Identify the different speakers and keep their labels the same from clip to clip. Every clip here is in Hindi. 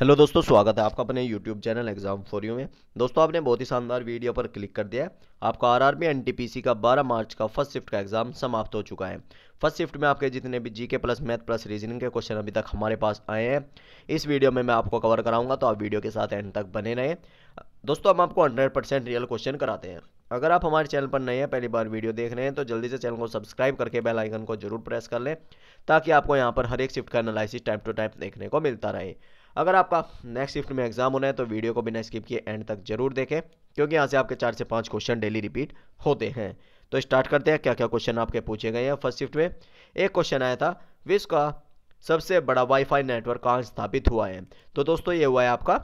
Speaker 1: हेलो दोस्तों स्वागत है आपका अपने YouTube channel exam for you में दोस्तों आपने बहुत ही शानदार वीडियो पर क्लिक कर दिया है आपका आरआरबी एनटीपीसी का 12 मार्च का फर्स्ट शिफ्ट का एग्जाम समाप्त हो चुका है फर्स्ट शिफ्ट में आपके जितने भी GK plus math plus reasoning के क्वेश्चन अभी तक हमारे पास आए हैं इस वीडियो में मैं आपको कवर कराऊंगा तो आप वीडियो के साथ एंड तक बने रहें दोस्तों हम आपको हंड्रेड रियल क्वेश्चन कराते हैं अगर आप हमारे चैनल पर नए हैं पहली बार वीडियो देख रहे हैं तो जल्दी से चैनल को सब्सक्राइब करके बेल आइकन को जरूर प्रेस कर लें ताकि आपको यहाँ पर हर एक शिफ्ट का एनालिसिस टाइम टू टाइम देखने को मिलता रहे अगर आपका नेक्स्ट शिफ्ट में एग्जाम होना है तो वीडियो को बिना स्किप किए एंड तक जरूर देखें क्योंकि यहाँ से आपके चार से पाँच क्वेश्चन डेली रिपीट होते हैं तो स्टार्ट करते हैं क्या क्या क्वेश्चन आपके पूछे गए हैं फर्स्ट शिफ्ट में एक क्वेश्चन आया था विश्व का सबसे बड़ा वाईफाई नेटवर्क कहाँ स्थापित हुआ है तो दोस्तों ये हुआ है आपका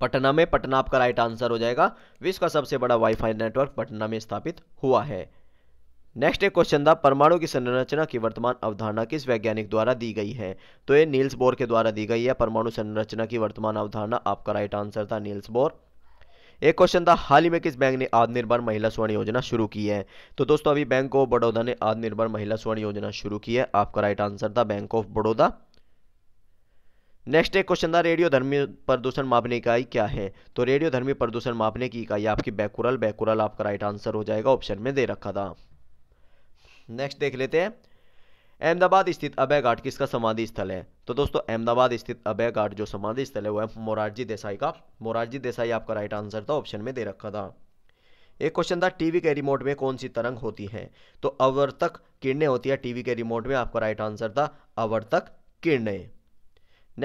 Speaker 1: पटना में पटना आपका राइट आंसर हो जाएगा विश्व का सबसे बड़ा वाईफाई नेटवर्क पटना में स्थापित हुआ है नेक्स्ट एक क्वेश्चन था परमाणु की संरचना की वर्तमान अवधारणा किस वैज्ञानिक द्वारा दी गई है तो ये नील्स बोर के द्वारा दी गई है परमाणु संरचना की वर्तमान अवधारणा आपका राइट आंसर था नील्स बोर एक क्वेश्चन था हाल ही में किस बैंक ने आत्मनिर्भर महिला स्वर्ण योजना शुरू की है तो दोस्तों अभी बैंक ऑफ बड़ौदा ने आत्मनिर्भर महिला स्वर्ण योजना शुरू की है आपका राइट आंसर था बैंक ऑफ बड़ौदा नेक्स्ट एक क्वेश्चन था रेडियो धर्मी प्रदूषण मापने इकाई क्या है तो रेडियो धर्मी प्रदूषण मापने की इकाई आपकी बैकुरल बैकुरल आपका राइट आंसर हो जाएगा ऑप्शन में दे रखा था नेक्स्ट देख लेते हैं अहमदाबाद स्थित अभय घाट किसका समाधि स्थल है तो दोस्तों अहमदाबाद स्थित अभय घाट जो समाधि स्थल है वो है मोरारजी देसाई का मोरारजी देसाई आपका राइट आंसर था ऑप्शन में दे रखा था एक क्वेश्चन था टीवी के रिमोट में कौन सी तरंग होती है तो अवर्तक किरणें होती है टीवी के रिमोट में आपका राइट आंसर था अवर्तक किरणें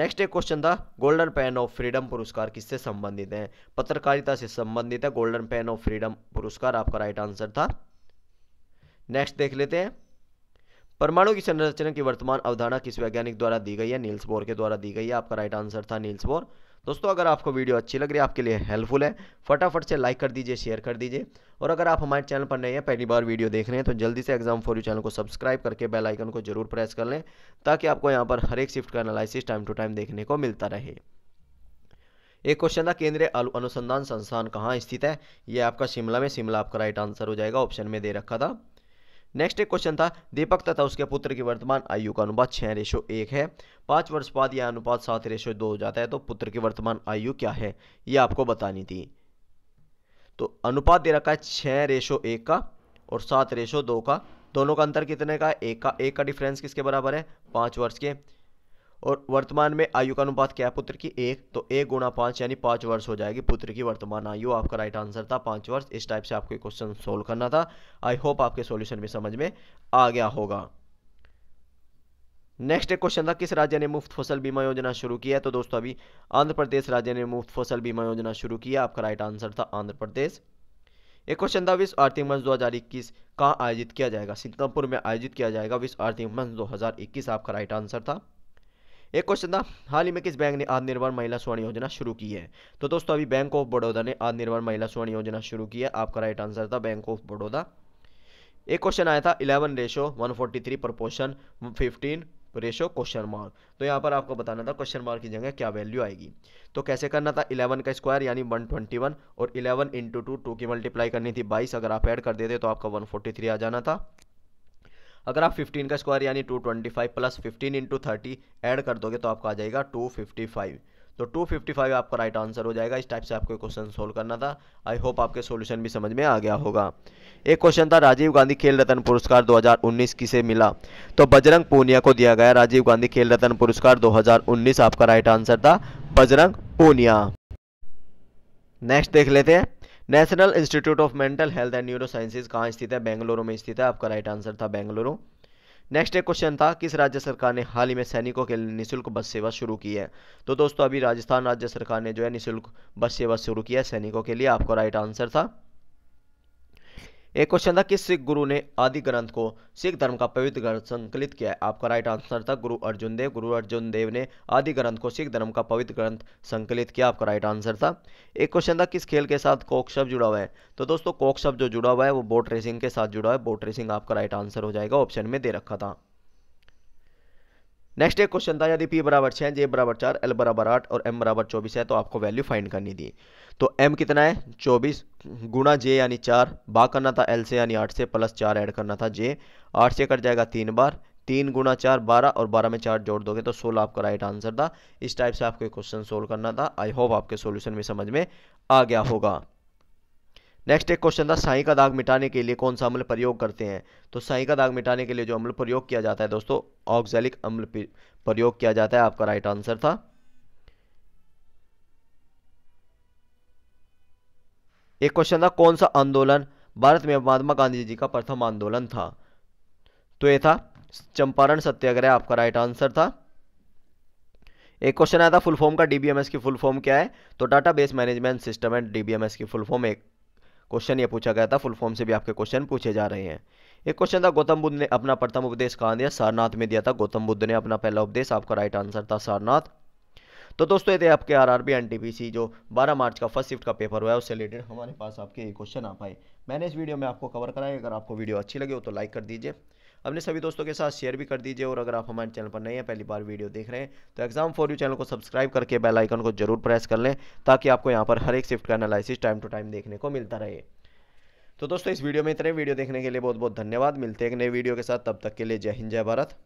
Speaker 1: नेक्स्ट एक क्वेश्चन था गोल्डन पेन ऑफ फ्रीडम पुरस्कार किससे संबंधित है पत्रकारिता से संबंधित है गोल्डन पेन ऑफ फ्रीडम पुरस्कार आपका राइट आंसर था नेक्स्ट देख लेते हैं परमाणु की संरचना की वर्तमान अवधारणा किस वैज्ञानिक द्वारा दी गई है नील्स बोर के द्वारा दी गई है आपका राइट आंसर था नील्स बोर दोस्तों अगर आपको वीडियो अच्छी लग रही है आपके लिए हेल्पफुल है फटाफट से लाइक कर दीजिए शेयर कर दीजिए और अगर आप हमारे चैनल पर नए हैं पहली बार वीडियो देख रहे हैं तो जल्दी से एग्जाम फॉर यू चैनल को सब्सक्राइब करके बेल आइकन को जरूर प्रेस कर लें ताकि आपको यहाँ पर हर एक शिफ्ट का एनालिसिस टाइम टू टाइम देखने को मिलता रहे एक क्वेश्चन था केंद्रीय अनुसंधान संस्थान कहाँ स्थित है यह आपका शिमला में शिमला आपका राइट आंसर हो जाएगा ऑप्शन में दे रखा था नेक्स्ट एक क्वेश्चन था दीपक तथा उसके पुत्र की वर्तमान आयु का अनुपात छः रेशो एक है पाँच वर्ष बाद यह अनुपात सात रेशो दो हो जाता है तो पुत्र की वर्तमान आयु क्या है ये आपको बतानी थी तो अनुपात दे रखा है छः रेशो एक का और सात रेशो दो का दोनों का अंतर कितने का एक का एक का डिफरेंस किसके बराबर है पाँच वर्ष के और वर्तमान में आयु का अनुपात क्या है पुत्र की एक तो एक गुणा पाँच यानी पाँच वर्ष हो जाएगी पुत्र की वर्तमान आयु आपका राइट आंसर था पाँच वर्ष इस टाइप से आपको क्वेश्चन सोल्व करना था आई होप आपके सोल्यूशन भी समझ में आ गया होगा नेक्स्ट एक क्वेश्चन था किस राज्य ने मुफ्त फसल बीमा योजना शुरू किया तो दोस्तों अभी आंध्र प्रदेश राज्य ने मुफ्त फसल बीमा योजना शुरू किया आपका राइट आंसर था आंध्र प्रदेश एक क्वेश्चन था विश्व आर्थिक मंच 2021 कहाँ आयोजित किया जाएगा सिंगापुर में आयोजित किया जाएगा विश्व आर्थिक मंच 2021 आपका राइट आंसर था एक क्वेश्चन था हाल ही में किस बैंक ने आत्मनिर्भर महिला स्वर्ण योजना शुरू की है तो दोस्तों अभी बैंक ऑफ बड़ौदा ने आत्मनिर्भर महिला स्वर्ण योजना शुरू की है आपका राइट आंसर था बैंक ऑफ बड़ौदा एक क्वेश्चन आया था eleven ratio one forty three proportion fifteen ratio question mark तो यहाँ पर आपको बताना था क्वेश्चन मार्क की जगह क्या वैल्यू आएगी तो कैसे करना था इलेवन का स्क्वायर यानी वन ट्वेंटी वन और इलेवन इंटू टू टू की मल्टीप्लाई करनी थी बाईस अगर आप ऐड कर देते तो आपका वन फोर्टी थ्री आ जाना था अगर आप 15 का स्क्वायर यानी 225 plus fifteen into thirty add कर दोगे तो आपका आ जाएगा 255 तो 255 आपका राइट आंसर हो जाएगा इस टाइप से आपको क्वेश्चन सोल्व करना था आई होप आपके सॉल्यूशन भी समझ में आ गया होगा एक क्वेश्चन था राजीव गांधी खेल रत्न पुरस्कार 2019 किसे मिला तो बजरंग पूनिया को दिया गया राजीव गांधी खेल रत्न पुरस्कार दो आपका राइट आंसर था बजरंग पूनिया नेक्स्ट देख लेते हैं national institute of mental health and neurosciences कहाँ स्थित है बेंगलुरु में स्थित है आपका राइट आंसर था बेंगलुरु नेक्स्ट एक क्वेश्चन था किस राज्य सरकार ने हाल ही में सैनिकों के लिए निःशुल्क बस सेवा शुरू की है तो दोस्तों अभी राजस्थान राज्य सरकार ने जो है निःशुल्क बस सेवा शुरू किया है सैनिकों के लिए आपका राइट आंसर था एक क्वेश्चन था कि सिख गुरु ने आदि ग्रंथ को सिख धर्म का पवित्र ग्रंथ संकलित किया है आपका राइट आंसर था गुरु अर्जुन देव गुरु अर्जुन देव ने आदि ग्रंथ को सिख धर्म का पवित्र ग्रंथ संकलित किया आपका राइट आंसर था एक क्वेश्चन था किस खेल के साथ कोक शब्द जुड़ा हुआ है तो दोस्तों कोक शब्द जो जुड़ा हुआ है वो बोट रेसिंग के साथ जुड़ा हुआ है बोट रेसिंग आपका राइट आंसर हो जाएगा ऑप्शन में दे रखा था नेक्स्ट एक क्वेश्चन था यदि पी बराबर छः जे बराबर चार एल बराबर आठ और एम बराबर चौबीस है तो आपको वैल्यू फाइंड करनी थी तो एम कितना है चौबीस गुणा जे यानी चार भाग करना था एल से यानी आठ से प्लस चार ऐड करना था जे आठ से कट जाएगा तीन बार तीन गुना चार बारह और बारह में चार जोड़ दोगे तो सोलह आपका राइट आंसर था इस टाइप से आपको क्वेश्चन सोल्व करना था आई होप आपके सोल्यूशन में समझ में आ गया होगा नेक्स्ट एक क्वेश्चन था साई का दाग मिटाने के लिए कौन सा अम्ल प्रयोग करते हैं तो साई का दाग मिटाने के लिए जो अम्ल प्रयोग किया जाता है दोस्तों ऑक्जेलिक अम्ल प्रयोग किया जाता है आपका राइट आंसर था एक क्वेश्चन था कौन सा आंदोलन भारत में महात्मा गांधी जी का प्रथम आंदोलन था तो यह था चंपारण सत्याग्रह आपका राइट आंसर था एक क्वेश्चन आया था फुल फॉर्म का डीबीएमएस की फुल फॉर्म क्या है तो database management system and DBMS की फुल फॉर्म एक क्वेश्चन ये पूछा गया था फुल फॉर्म से भी आपके क्वेश्चन पूछे जा रहे हैं एक क्वेश्चन था गौतम बुद्ध ने अपना प्रथम उपदेश कहाँ दिया सारनाथ में दिया था गौतम बुद्ध ने अपना पहला उपदेश आपका राइट आंसर था सारनाथ तो दोस्तों ये थे आपके आर आर जो 12 मार्च का फर्स्ट शिफ्ट का पेपर हुआ है उससे रिलेटेड हमारे पास आपके क्वेश्चन आ पाए मैंने इस वीडियो में आपको कवर कराया अगर आपको वीडियो अच्छी लगी हो तो लाइक कर दीजिए अपने सभी दोस्तों के साथ शेयर भी कर दीजिए और अगर आप हमारे चैनल पर नए हैं पहली बार वीडियो देख रहे हैं तो एग्जाम फॉर यू चैनल को सब्सक्राइब करके बेल आइकन को जरूर प्रेस कर लें ताकि आपको यहाँ पर हर एक शिफ्ट का एनालिसिस टाइम टू टाइम देखने को मिलता रहे तो दोस्तों इस वीडियो में इतने वीडियो देखने के लिए बहुत बहुत धन्यवाद मिलते हैं एक नए वीडियो के साथ तब तक के लिए जय हिंद जय भारत